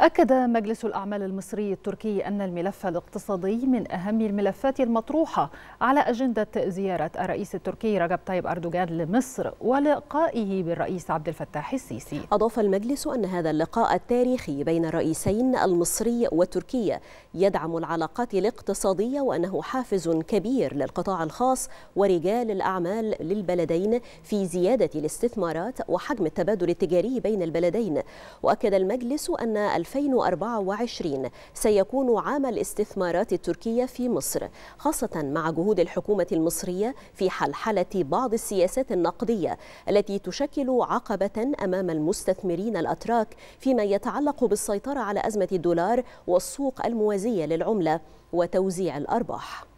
أكد مجلس الأعمال المصري التركي أن الملف الاقتصادي من أهم الملفات المطروحة على أجندة زيارة الرئيس التركي رجب طيب أردوغان لمصر ولقائه بالرئيس عبد الفتاح السيسي أضاف المجلس أن هذا اللقاء التاريخي بين الرئيسين المصري والتركي يدعم العلاقات الاقتصادية وأنه حافز كبير للقطاع الخاص ورجال الأعمال للبلدين في زيادة الاستثمارات وحجم التبادل التجاري بين البلدين وأكد المجلس أن 2024 سيكون عام الاستثمارات التركية في مصر خاصة مع جهود الحكومة المصرية في حلحلة بعض السياسات النقدية التي تشكل عقبة أمام المستثمرين الأتراك فيما يتعلق بالسيطرة على أزمة الدولار والسوق الموازية للعملة وتوزيع الأرباح